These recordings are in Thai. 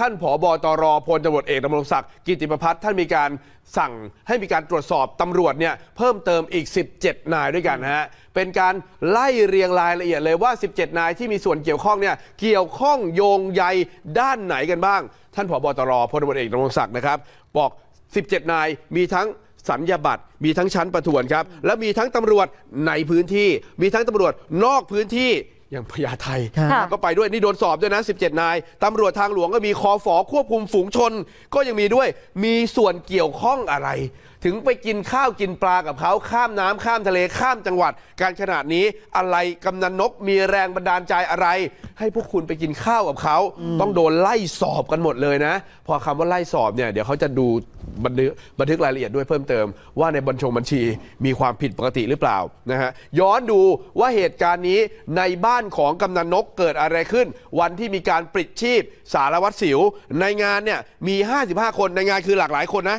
ท่านผอบอตรพลตำรวจเอกดำรงศักดิ์กิติประพัฒน์ท่าน มีการสั่งให้มีการตรวจสอบตำรวจเนี่ยเพิ่มเติมอีก 17 นายด้วยกันฮะเป็นการไล่เรียงรายละเอียดเลยว่า 17 นายที่มีส่วนเกี่ยวข้องเนี่ยเกี่ยวข้องโยงใยด้านไหนกันบ้าง ท่านผอบอตรพลตำรวจเอกดำรงศักดิ์นะครับบอก 17 นายมีทั้งสัญญาบัตรมีทั้งชั้นประทวนครับและ มีทั้งตำรวจในพื้นที่ มีทั้งตำรวจนอกพื้นที่อย่างพญาไทก็ไปด้วยนี่โดนสอบด้วยนะ 17 นายตำรวจทางหลวงก็มีคอฝอควบคุมฝูงชน ก็ยังมีด้วยมีส่วนเกี่ยวข้องอะไร ถึงไปกินข้าว กินปลากับเขาข้ามน้ำข้ามทะเลข้ามจังหวัด การขนาดนี้อะไรกำนันนกมีแรงบันดาลใจอะไร ให้พวกคุณไปกินข้าวกับเขา ต้องโดนไล่สอบกันหมดเลยนะพอคำว่าไล่สอบเนี่ยเดี๋ยวเขาจะดูบันทึกบันทึกรายละเอียดด้วยเพิ่มเติมว่าในบัญชงบัญชีมีความผิดปกติหรือเปล่า นะฮะ ย้อนดูว่าเหตุการณ์นี้ในบ้านของกำนันนกเกิดอะไรขึ้น วันที่มีการปลิดชีพสารวัตรสิวในงานเนี่ย มี 55 คนในงานคือหลากหลายคนนะ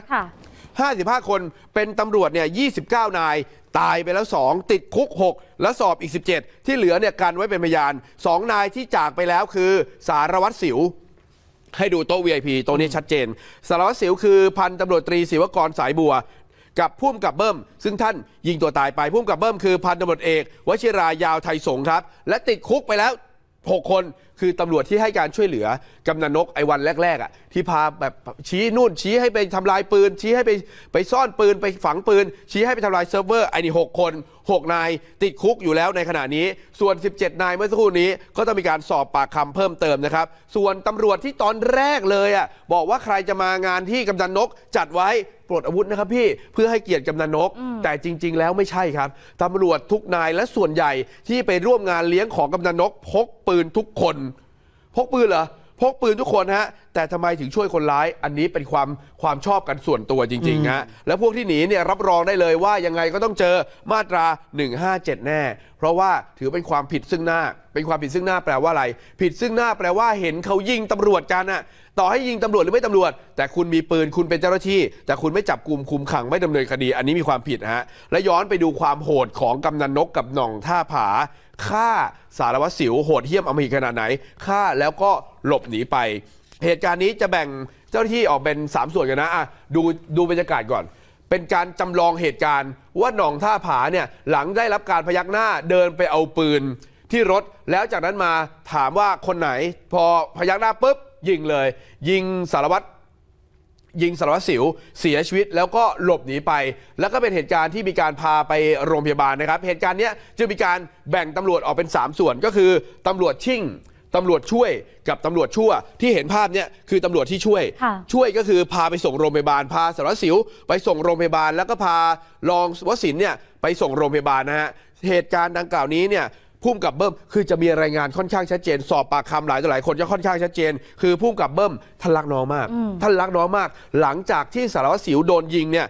55 คนเป็นตำรวจเนี่ย29 นายตายไปแล้ว 2 ติดคุก 6 แล้วสอบอีก 17 ที่เหลือเนี่ยกันไว้เป็นพยาน2นายที่จากไปแล้วคือสารวัตรสิวให้ดูโต๊ะ VIP โต๊ะนี้ชัดเจนสารวัตรสิวคือพันตำรวจตรีศิวกรสายบัว กับพุ่มกับเบิ้ม ซึ่งท่านยิงตัวตายไปพุ่มกับเบิ้มคือพันตำรวจเอกวชิรายาวไทยสงครับ และติดคุกไปแล้ว 6 คนคือตำรวจที่ให้การช่วยเหลือกำนันนกไอ้วันแรกๆอ่ะที่พาแบบชี้นู่นชี้ให้ไปทำลายปืน ชี้ให้ไปไปซ่อนปืนไปฝังปืนชี้ให้ไปทำลายเซิร์ฟเวอร์ไอ้นี่หกคน6 นาย ติดคุกอยู่แล้วในขณะนี้ ส่วน 17 นายเมื่อสักครู่นี้ก็ต้องมีการสอบปากคำเพิ่มเติมนะครับ ส่วนตำรวจที่ตอนแรกเลยอ่ะบอกว่าใครจะมางานที่กำนันนก จัดไว้ปลดอาวุธนะครับ พี่เพื่อให้เกียรติกำนันนก แต่จริง ๆ แล้วไม่ใช่ครับตำรวจทุกนายและส่วนใหญ่ที่ไปร่วมงานเลี้ยงของกำนันนกพกปืนทุกคนพกปืนเหรอพกปืนทุกคนฮะ แต่ทำไม ถึงช่วยคนร้าย อันนี้เป็นความความชอบกันส่วนตัวจริงๆฮะแล้วพวกที่หนีเนี่ยรับรองได้เลยว่ายังไงก็ต้องเจอมาตรา 157 แน่ เพราะว่าถือเป็นความผิดซึ่งหน้า เป็นความผิดซึ่งหน้าแปลว่าอะไร ผิดซึ่งหน้าแปลว่าเห็นเขายิงตำรวจกันอะต่อให้ยิงตำรวจหรือไม่ตำรวจ แต่คุณมีปืนคุณเป็นเจ้าหน้าที่ แต่คุณไม่จับกลุ่มคุมขังไม่ดำเนินคดี อันนี้มีความผิดฮะ และย้อนไปดูความโหดของกำนันนกกับหน่องท่าผา ฆ่าสารวัตรสิวโหดเหี้ยมอมหิตขนาดไหน ฆ่าแล้วก็หลบหนีไป เหตุการณ์นี้จะแบ่งเจ้าหน้าที่ออกเป็น 3 ส่วนกันนะอ่ะดูดูบรรยากาศก่อน เป็นการจำลองเหตุการณ์ว่าหนองท่าผาเนี่ยหลังได้รับการพยักหน้าเดินไปเอาปืนที่รถแล้วจากนั้นมาถามว่าคนไหนพอพยักหน้าปุ๊บยิงเลย ยิงสารวัตร ยิงสารวัตรสิวเสียชีวิตแล้วก็หลบหนีไป แล้วก็เป็นเหตุการณ์ที่มีการพาไปโรงพยาบาลนะครับ เหตุการณ์นี้จึงมีการแบ่งตำรวจออกเป็น 3 ส่วนก็คือตำรวจชิ่งตำรวจช่วยกับตำรวจชั่วที่เห็นภาพเนี่ยคือตำรวจที่ช่วย ช่วยก็คือพาไปส่งโรงพยาบาล พาสารวัตรสิวไปส่งโรงพยาบาลแล้วก็พารองวสินเนี่ยไปส่งโรงพยาบาลนะฮะเหตุการณ์ดังกล่าวนี้เนี่ยพุ่มกับเบิ้มคือจะมีรายงานค่อนข้างชัดเจน สอบปากคำหลายต่อหลายคนจะค่อนข้างชัดเจนคือพุ่มกับเบิ้มท่านรักน้องมากท่านรักน้องมาก หลังจากที่สารวัตรสิวโดนยิงเนี่ย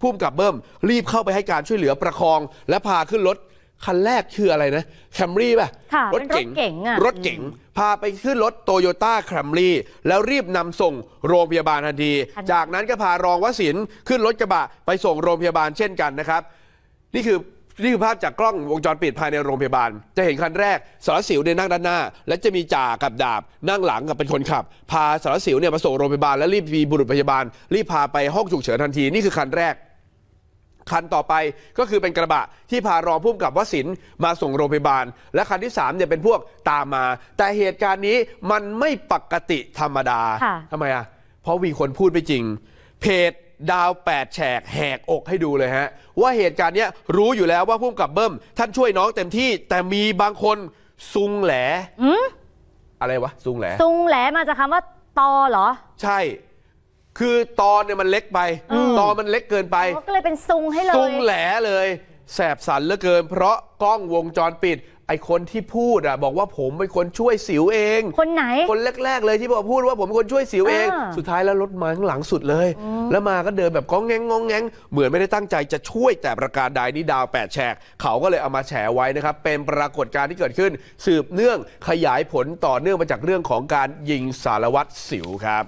พุ่มกับเบิ้มรีบเข้าไปให้การช่วยเหลือประคองและพาขึ้นรถคันแรกคืออะไรนะแคมรี่ป่ะรถเก๋งรถเก๋งพาไปขึ้นรถโตโยต้าแคมรี่แล้วรีบนำส่งโรงพยาบาลทันที จากนั้นก็พารองวสินขึ้นรถกระบะไปส่งโรงพยาบาลเช่นกันนะครับ นี่คือนี่คือภาพจากกล้องวงจรปิดภายในโรงพยาบาล จะเห็นคันแรกสารสิวเนี่ยนั่งด้านหน้า และจะมีจ่ากับดาบนั่งหลังกับเป็นคนขับ พาสารสิวเนี่ยมาส่งโรงพยาบาลและรีบมีบุรุษพยาบาลรีบพาไปห้องฉุกเฉินทันทีนี่คือคันแรกคันต่อไปก็คือเป็นกระบะที่พารองผู้กับวสินมาส่งโรงพยาบาล และคันที่ 3เนี่ยเป็นพวกตามมา แต่เหตุการณ์นี้มันไม่ปกติธรรมดาทำไมอ่ะ เพราะมีคนพูดไปจริง เพจดาวแปดแฉก แหกอกให้ดูเลยฮะ ว่าเหตุการณ์นี้รู้อยู่แล้วว่าพุ่มกับเบิ้ม ท่านช่วยน้องเต็มที่ แต่มีบางคน ซุงแหลอะไรวะซุงแหลซุงแหลมาจากคำว่าตอเหรอ ใช่คือตอนเนี่ยมันเล็กไป ตอนมันเล็กเกินไปก็เลยเป็นซุงให้เลยซุงแหลเลยแสบสันเหลือเกิน เพราะกล้องวงจรปิด ไอคนที่พูดอ่ะบอกว่าผมเป็นคนช่วยสิวเอง คนไหนคนแรกๆ เลยที่บอกพูดว่าผมเป็นคนช่วยสิวเองสุดท้ายแล้วรถมาข้างหลังสุดเลย แล้วมาก็เดินแบบก้องแงงงองแงง เหมือนไม่ได้ตั้งใจจะช่วยแต่ประการใดนี่ดาวแปดแฉก เขาก็เลยเอามาแฉไว้นะครับเป็นปรากฏการณ์ที่เกิดขึ้นสืบเนื่องขยายผลต่อเนื่องมาจากเรื่องของการยิงสารวัตรสิวครับ